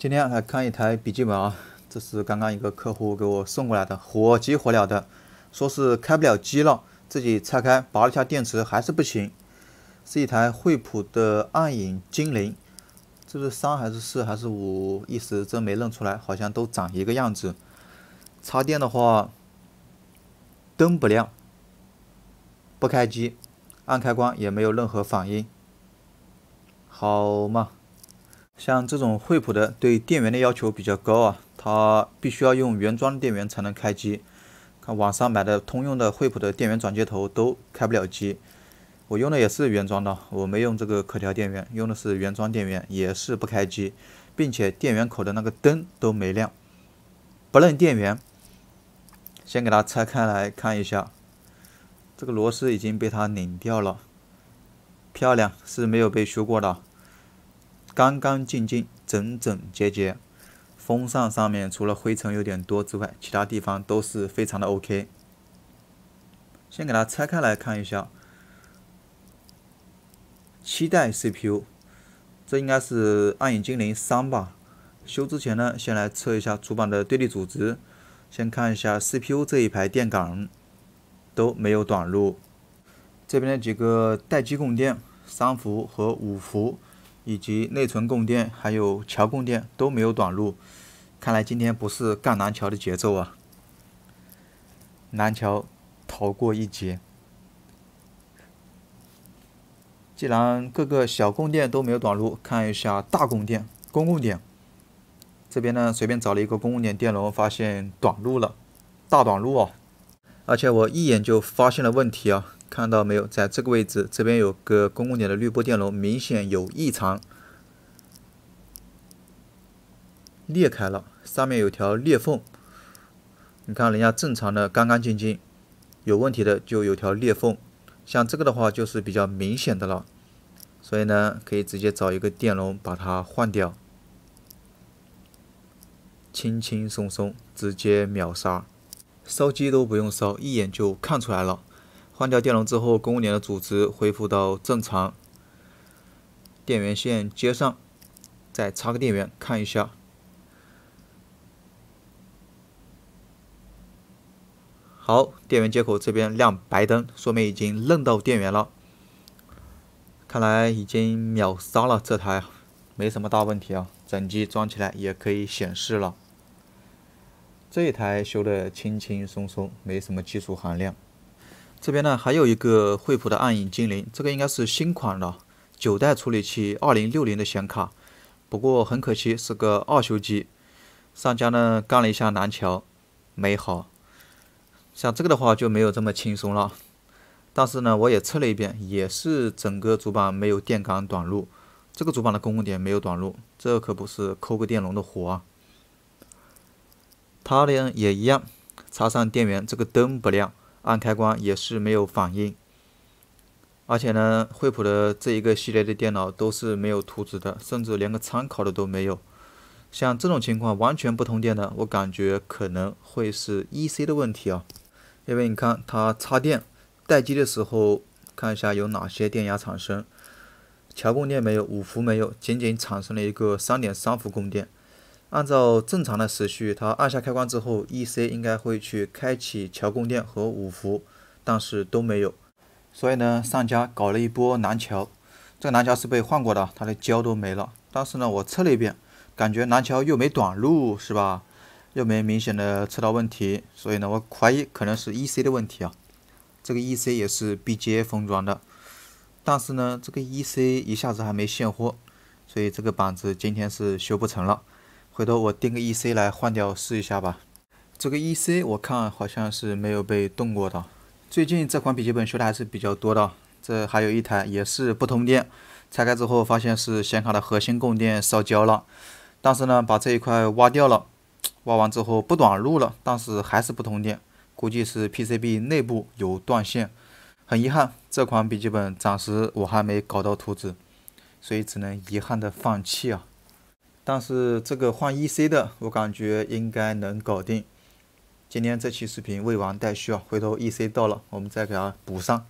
今天来看一台笔记本啊，这是刚刚一个客户给我送过来的，火急火燎的，说是开不了机了，自己拆开拔了一下电池还是不行，是一台惠普的暗影精灵，这是三还是四还是五，一时真没认出来，好像都长一个样子。插电的话，灯不亮，不开机，按开关也没有任何反应，好嘛。像这种惠普的，对电源的要求比较高啊，它必须要用原装电源才能开机。看网上买的通用的惠普的电源转接头都开不了机，我用的也是原装的，我没用这个可调电源，用的是原装电源，也是不开机，并且电源口的那个灯都没亮，不认电源。先给它拆开来看一下，这个螺丝已经被它拧掉了，漂亮，是没有被修过的。干干净净、整整洁洁。风扇上面除了灰尘有点多之外，其他地方都是非常的 OK。先给它拆开来看一下，七代 CPU，这应该是暗影精灵三吧。修之前呢，先来测一下主板的对地阻值，先看一下 CPU 这一排电感都没有短路，这边的几个待机供电，三伏和五伏。以及内存供电、还有桥供电都没有短路，看来今天不是赣南桥的节奏啊！南桥逃过一劫。既然各个小供电都没有短路，看一下大供电、公共点这边呢，随便找了一个公共点电容，发现短路了，大短路啊！而且我一眼就发现了问题啊！看到没有，在这个位置，这边有个公共点的滤波电容，明显有异常，裂开了，上面有条裂缝。你看人家正常的干干净净，有问题的就有条裂缝。像这个的话，就是比较明显的了。所以呢，可以直接找一个电容把它换掉，轻轻松松，直接秒杀，烧机都不用烧，一眼就看出来了。换掉电容之后，公电的阻值恢复到正常。电源线接上，再插个电源看一下。好，电源接口这边亮白灯，说明已经认到电源了。看来已经秒杀了这台，没什么大问题啊。整机装起来也可以显示了。这一台修的轻轻松松，没什么技术含量。这边呢还有一个惠普的暗影精灵，这个应该是新款的九代处理器，二零六零的显卡，不过很可惜是个二修机，商家呢干了一下南桥，没好。像这个的话就没有这么轻松了，但是呢我也测了一遍，也是整个主板没有电感短路，这个主板的公共点没有短路，这可不是抠个电容的活啊。它呢也一样，插上电源这个灯不亮。按开关也是没有反应，而且呢，惠普的这一个系列的电脑都是没有图纸的，甚至连个参考的都没有。像这种情况完全不通电的，我感觉可能会是 EC 的问题啊，因为你看它插电待机的时候，看一下有哪些电压产生，桥供电没有，五伏没有，仅仅产生了一个三点三伏供电。按照正常的时序，它按下开关之后，E C 应该会去开启桥供电和五伏，但是都没有。所以呢，上家搞了一波南桥，这个南桥是被换过的，它的胶都没了。但是呢，我测了一遍，感觉南桥又没短路，是吧？又没明显的测到问题，所以呢，我怀疑可能是 E C 的问题啊。这个 E C 也是 B J 封装的，但是呢，这个 E C 一下子还没现货，所以这个板子今天是修不成了。回头我订个 E C 来换掉试一下吧。这个 E C 我看好像是没有被动过的。最近这款笔记本修的还是比较多的。这还有一台也是不通电，拆开之后发现是显卡的核心供电烧焦了，但是呢把这一块挖掉了，挖完之后不短路了，但是还是不通电，估计是 P C B 内部有断线。很遗憾，这款笔记本暂时我还没搞到图纸，所以只能遗憾的放弃啊。但是这个换 EC 的，我感觉应该能搞定。今天这期视频未完待续啊，回头 EC 到了，我们再给它补上。